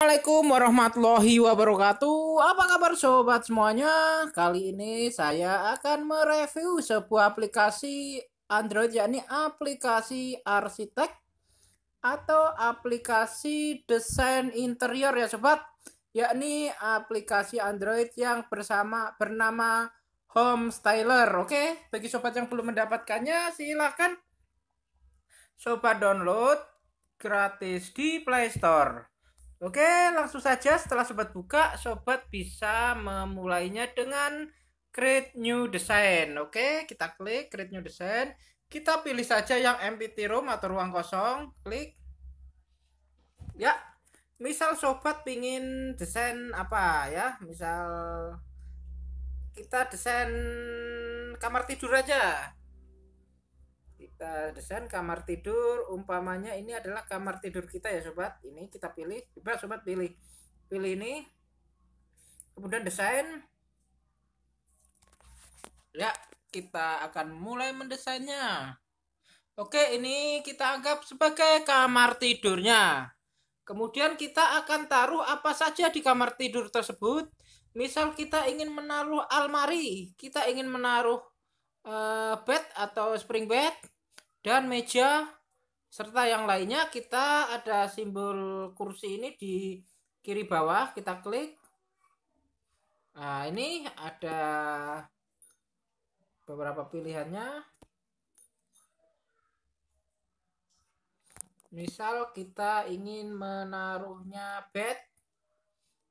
Assalamualaikum warahmatullahi wabarakatuh. Apa kabar sobat semuanya? Kali ini saya akan mereview sebuah aplikasi Android yakni aplikasi arsitek atau aplikasi desain interior ya sobat. Yakni aplikasi Android yang bersama bernama Home Styler. Oke, bagi sobat yang belum mendapatkannya silahkan sobat download gratis di Play Store. Oke, langsung saja setelah sobat buka, sobat bisa memulainya dengan create new design. Oke, kita klik create new design. Kita pilih saja yang empty room atau ruang kosong, klik. Ya. Misal sobat pingin desain apa ya? Misal kita desain kamar tidur aja kita eh, desain kamar tidur umpamanya ini adalah kamar tidur kita ya sobat ini kita pilih coba sobat pilih pilih ini kemudian desain ya kita akan mulai mendesainnya oke ini kita anggap sebagai kamar tidurnya kemudian kita akan taruh apa saja di kamar tidur tersebut misal kita ingin menaruh almari kita ingin menaruh uh, bed atau spring bed dan meja serta yang lainnya kita ada simbol kursi ini di kiri bawah kita klik nah ini ada beberapa pilihannya misal kita ingin menaruhnya bed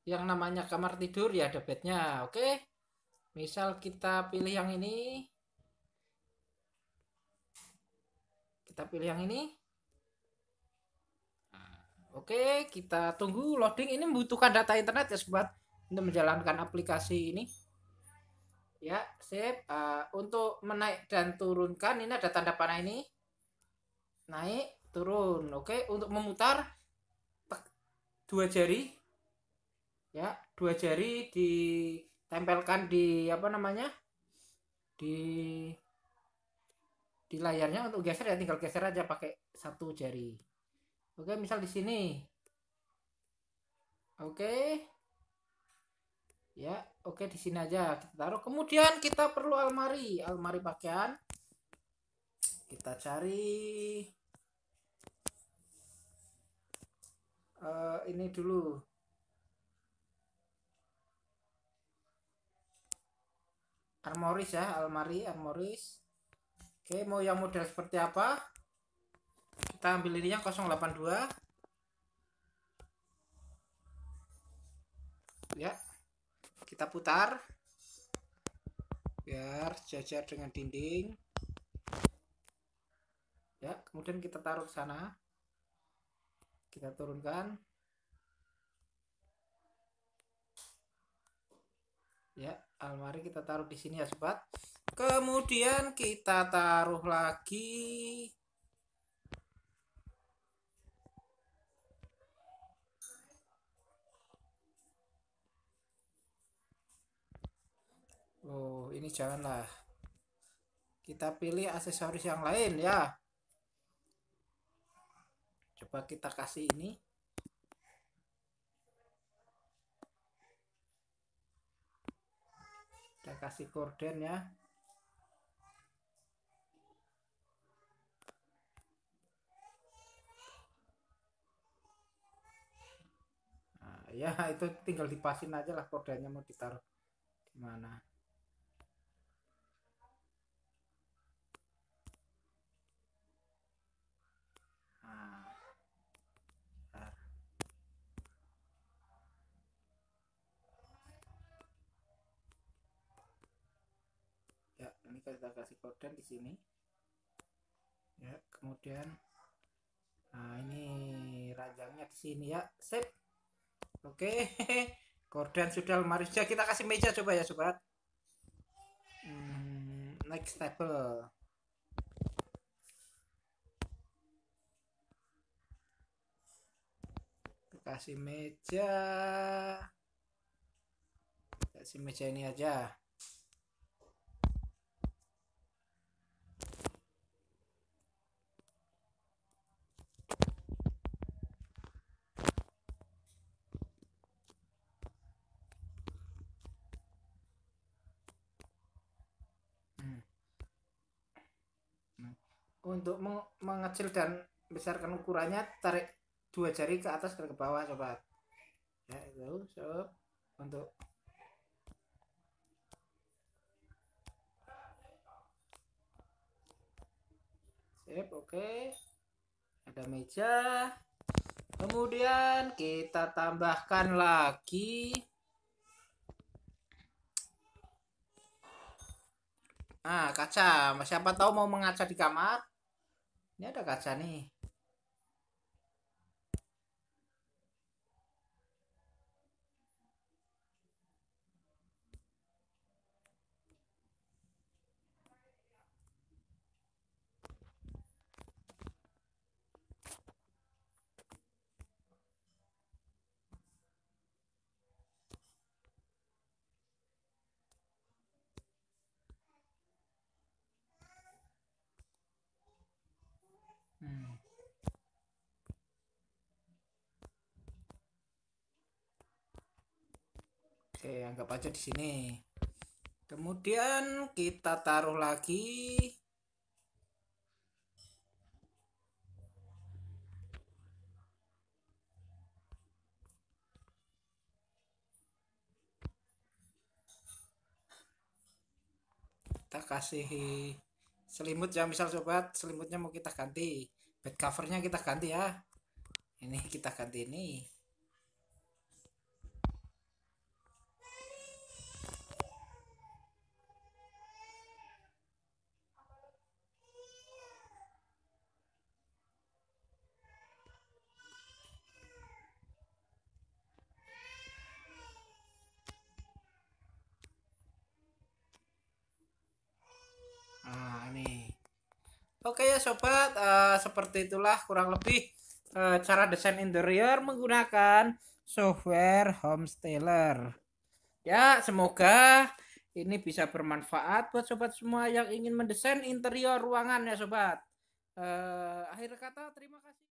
yang namanya kamar tidur ya ada bednya oke misal kita pilih yang ini kita pilih yang ini Oke, kita tunggu loading. Ini membutuhkan data internet ya, sobat, untuk menjalankan aplikasi ini. Ya, sip. Uh, untuk menaik dan turunkan, ini ada tanda panah ini. Naik, turun. Oke, untuk memutar tek, dua jari. Ya, dua jari ditempelkan di apa namanya? Di di layarnya untuk geser ya tinggal geser aja pakai satu jari oke misal di sini oke ya oke di sini aja kita taruh kemudian kita perlu almari almari pakaian kita cari uh, ini dulu armoris ya almari armoris Oke, mau yang model seperti apa? Kita ambil ininya 082. Ya. Kita putar. Biar jajar dengan dinding. Ya, kemudian kita taruh ke sana. Kita turunkan. Ya, almari kita taruh di sini ya, sobat. Kemudian kita taruh lagi Oh, ini janganlah. Kita pilih aksesoris yang lain ya. Coba kita kasih ini. Kita kasih korden ya. ya itu tinggal dipasin aja lah kodenya mau ditaruh di mana nah, ya, ini kita kasih koden di sini ya kemudian nah ini rajangnya di sini ya sip Oke, gorden sudah lemari sudah kita kasih meja coba ya sobat. Hmm, next table. Kita kasih meja. Kasih meja ini aja. untuk meng mengecil dan besarkan ukurannya tarik dua jari ke atas dan ke bawah sobat ya itu so untuk sip oke okay. ada meja kemudian kita tambahkan lagi nah kaca siapa tahu mau mengaca di kamar ini ada kaca nih Oke, anggap aja di sini. Kemudian kita taruh lagi kita kasih selimut ya misal sobat selimutnya mau kita ganti bed covernya kita ganti ya ini kita ganti ini Oke ya sobat, uh, seperti itulah kurang lebih uh, cara desain interior menggunakan software HomeStyler. Ya, semoga ini bisa bermanfaat buat sobat semua yang ingin mendesain interior ruangan ya sobat. Uh, akhir kata terima kasih.